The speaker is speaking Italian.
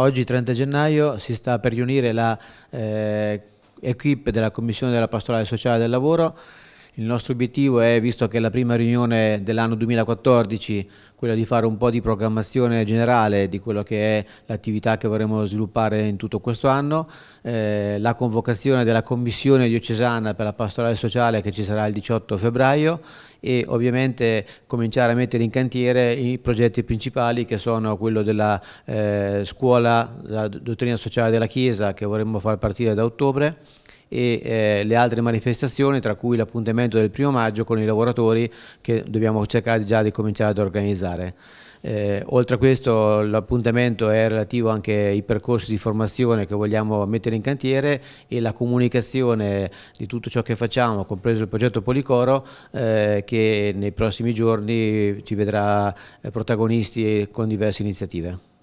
Oggi 30 gennaio si sta per riunire la eh, equip della Commissione della Pastorale Sociale del Lavoro il nostro obiettivo è, visto che è la prima riunione dell'anno 2014, quella di fare un po' di programmazione generale di quello che è l'attività che vorremmo sviluppare in tutto questo anno, eh, la convocazione della commissione diocesana per la pastorale sociale che ci sarà il 18 febbraio e ovviamente cominciare a mettere in cantiere i progetti principali che sono quello della eh, scuola, la dottrina sociale della Chiesa che vorremmo far partire da ottobre, e eh, le altre manifestazioni, tra cui l'appuntamento del primo maggio con i lavoratori che dobbiamo cercare già di cominciare ad organizzare. Eh, oltre a questo l'appuntamento è relativo anche ai percorsi di formazione che vogliamo mettere in cantiere e la comunicazione di tutto ciò che facciamo, compreso il progetto Policoro, eh, che nei prossimi giorni ci vedrà eh, protagonisti con diverse iniziative.